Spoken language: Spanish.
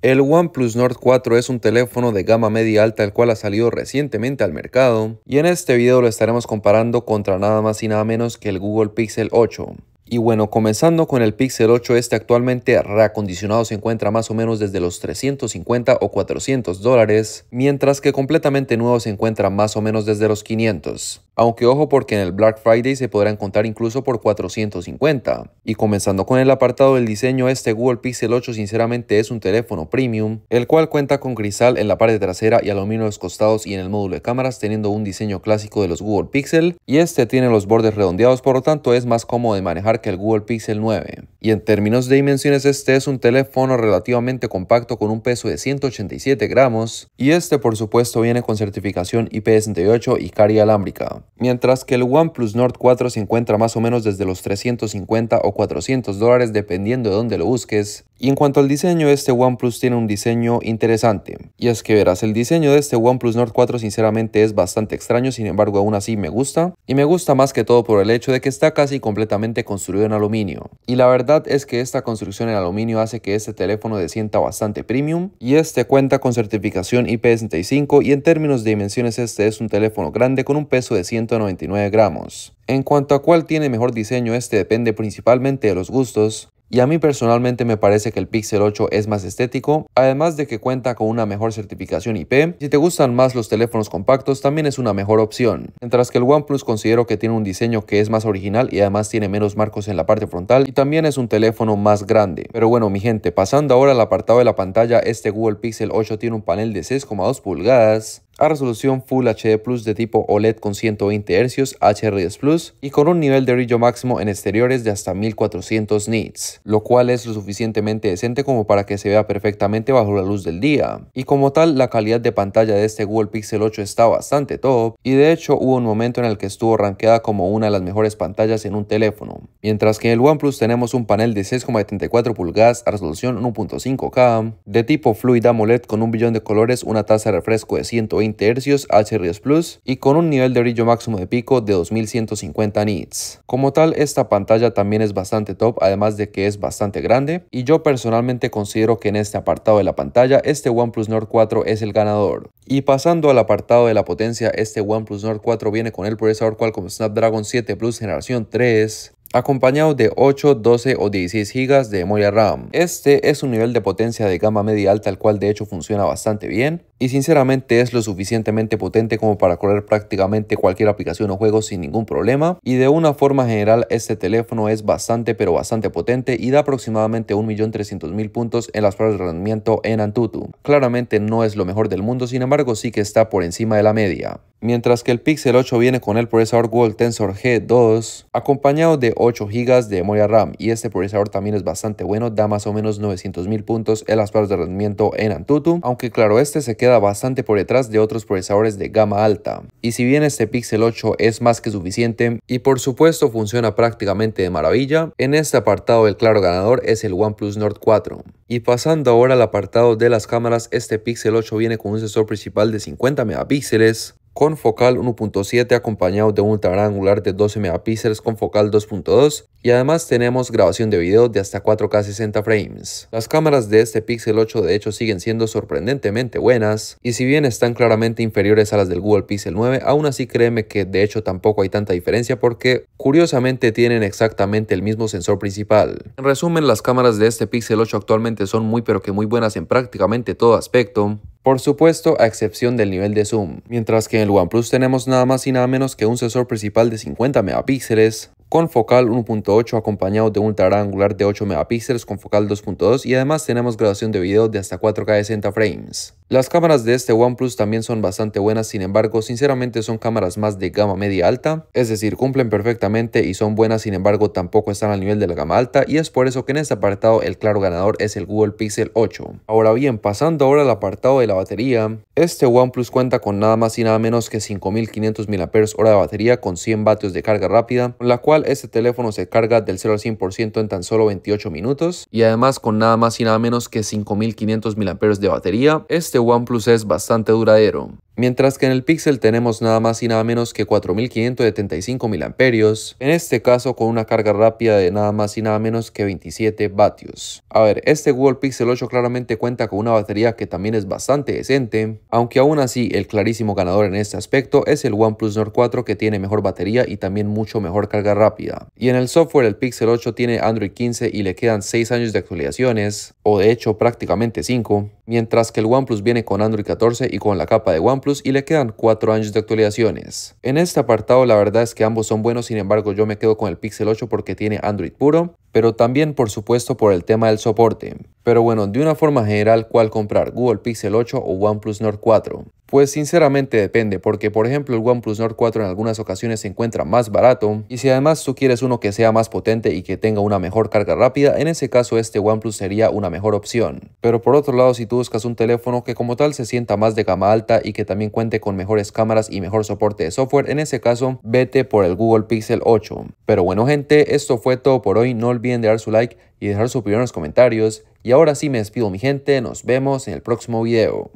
El OnePlus Nord 4 es un teléfono de gama media alta el cual ha salido recientemente al mercado y en este video lo estaremos comparando contra nada más y nada menos que el Google Pixel 8. Y bueno, comenzando con el Pixel 8, este actualmente reacondicionado se encuentra más o menos desde los 350 o 400 dólares, mientras que completamente nuevo se encuentra más o menos desde los 500. Aunque ojo porque en el Black Friday se podrán encontrar incluso por 450. Y comenzando con el apartado del diseño, este Google Pixel 8 sinceramente es un teléfono premium, el cual cuenta con cristal en la parte trasera y aluminio en los costados y en el módulo de cámaras, teniendo un diseño clásico de los Google Pixel, y este tiene los bordes redondeados, por lo tanto es más cómodo de manejar que el Google Pixel 9. Y en términos de dimensiones, este es un teléfono relativamente compacto con un peso de 187 gramos. Y este, por supuesto, viene con certificación IP68 y carga alámbrica. Mientras que el OnePlus Nord 4 se encuentra más o menos desde los 350 o 400 dólares dependiendo de dónde lo busques. Y en cuanto al diseño, este OnePlus tiene un diseño interesante. Y es que verás, el diseño de este OnePlus Nord 4 sinceramente es bastante extraño, sin embargo aún así me gusta. Y me gusta más que todo por el hecho de que está casi completamente construido en aluminio. Y la verdad es que esta construcción en aluminio hace que este teléfono se sienta bastante premium y este cuenta con certificación IP65 y en términos de dimensiones este es un teléfono grande con un peso de 199 gramos. En cuanto a cuál tiene mejor diseño, este depende principalmente de los gustos, y a mí personalmente me parece que el Pixel 8 es más estético, además de que cuenta con una mejor certificación IP. Si te gustan más los teléfonos compactos, también es una mejor opción. Mientras que el OnePlus considero que tiene un diseño que es más original y además tiene menos marcos en la parte frontal y también es un teléfono más grande. Pero bueno, mi gente, pasando ahora al apartado de la pantalla, este Google Pixel 8 tiene un panel de 6,2 pulgadas a resolución Full HD Plus de tipo OLED con 120 Hz HRDS Plus y con un nivel de brillo máximo en exteriores de hasta 1400 nits, lo cual es lo suficientemente decente como para que se vea perfectamente bajo la luz del día. Y como tal, la calidad de pantalla de este Google Pixel 8 está bastante top y de hecho hubo un momento en el que estuvo rankeada como una de las mejores pantallas en un teléfono. Mientras que en el OnePlus tenemos un panel de 6,74 pulgadas a resolución 1.5K de tipo Fluid AMOLED con un billón de colores, una tasa de refresco de 120 tercios Plus y con un nivel de brillo máximo de pico de 2150 nits. Como tal, esta pantalla también es bastante top, además de que es bastante grande y yo personalmente considero que en este apartado de la pantalla este OnePlus Nord 4 es el ganador. Y pasando al apartado de la potencia, este OnePlus Nord 4 viene con el procesador Qualcomm Snapdragon 7 Plus generación 3 acompañado de 8, 12 o 16 GB de memoria RAM. Este es un nivel de potencia de gama media alta el cual de hecho funciona bastante bien y sinceramente es lo suficientemente potente como para correr prácticamente cualquier aplicación o juego sin ningún problema y de una forma general este teléfono es bastante pero bastante potente y da aproximadamente 1.300.000 puntos en las pruebas de rendimiento en Antutu. Claramente no es lo mejor del mundo, sin embargo sí que está por encima de la media. Mientras que el Pixel 8 viene con el procesador Google Tensor G2 acompañado de 8 GB de memoria RAM y este procesador también es bastante bueno, da más o menos 900.000 puntos en las pruebas de rendimiento en Antutu, aunque claro este se queda bastante por detrás de otros procesadores de gama alta. Y si bien este Pixel 8 es más que suficiente y por supuesto funciona prácticamente de maravilla, en este apartado el claro ganador es el OnePlus Nord 4. Y pasando ahora al apartado de las cámaras, este Pixel 8 viene con un sensor principal de 50 megapíxeles, con focal 1.7 acompañado de un angular de 12 megapíxeles con focal 2.2 y además tenemos grabación de video de hasta 4K 60 frames. Las cámaras de este Pixel 8 de hecho siguen siendo sorprendentemente buenas y si bien están claramente inferiores a las del Google Pixel 9, aún así créeme que de hecho tampoco hay tanta diferencia porque curiosamente tienen exactamente el mismo sensor principal. En resumen, las cámaras de este Pixel 8 actualmente son muy pero que muy buenas en prácticamente todo aspecto por supuesto a excepción del nivel de zoom, mientras que en el OnePlus tenemos nada más y nada menos que un sensor principal de 50 megapíxeles, con focal 1.8 acompañado de un angular de 8 megapíxeles con focal 2.2 y además tenemos grabación de video de hasta 4K de 60 frames. Las cámaras de este OnePlus también son bastante buenas, sin embargo, sinceramente son cámaras más de gama media alta, es decir, cumplen perfectamente y son buenas, sin embargo, tampoco están al nivel de la gama alta y es por eso que en este apartado el claro ganador es el Google Pixel 8. Ahora bien, pasando ahora al apartado de la batería, este OnePlus cuenta con nada más y nada menos que 5500 mAh de batería con 100 vatios de carga rápida, con la cual este teléfono se carga del 0 al 100% en tan solo 28 minutos y además con nada más y nada menos que 5500 mAh de batería, este OnePlus es bastante duradero. Mientras que en el Pixel tenemos nada más y nada menos que 4575 amperios, en este caso con una carga rápida de nada más y nada menos que 27 vatios. A ver, este Google Pixel 8 claramente cuenta con una batería que también es bastante decente, aunque aún así el clarísimo ganador en este aspecto es el OnePlus Nord 4 que tiene mejor batería y también mucho mejor carga rápida. Y en el software el Pixel 8 tiene Android 15 y le quedan 6 años de actualizaciones, o de hecho prácticamente 5, mientras que el OnePlus viene con Android 14 y con la capa de OnePlus y le quedan 4 años de actualizaciones. En este apartado la verdad es que ambos son buenos, sin embargo yo me quedo con el Pixel 8 porque tiene Android puro pero también por supuesto por el tema del soporte. Pero bueno, de una forma general, ¿cuál comprar? Google Pixel 8 o OnePlus Nord 4? Pues sinceramente depende, porque por ejemplo el OnePlus Nord 4 en algunas ocasiones se encuentra más barato, y si además tú quieres uno que sea más potente y que tenga una mejor carga rápida, en ese caso este OnePlus sería una mejor opción. Pero por otro lado, si tú buscas un teléfono que como tal se sienta más de gama alta y que también cuente con mejores cámaras y mejor soporte de software, en ese caso vete por el Google Pixel 8. Pero bueno gente, esto fue todo por hoy, no olviden de dar su like y dejar su opinión en los comentarios. Y ahora sí me despido mi gente, nos vemos en el próximo video.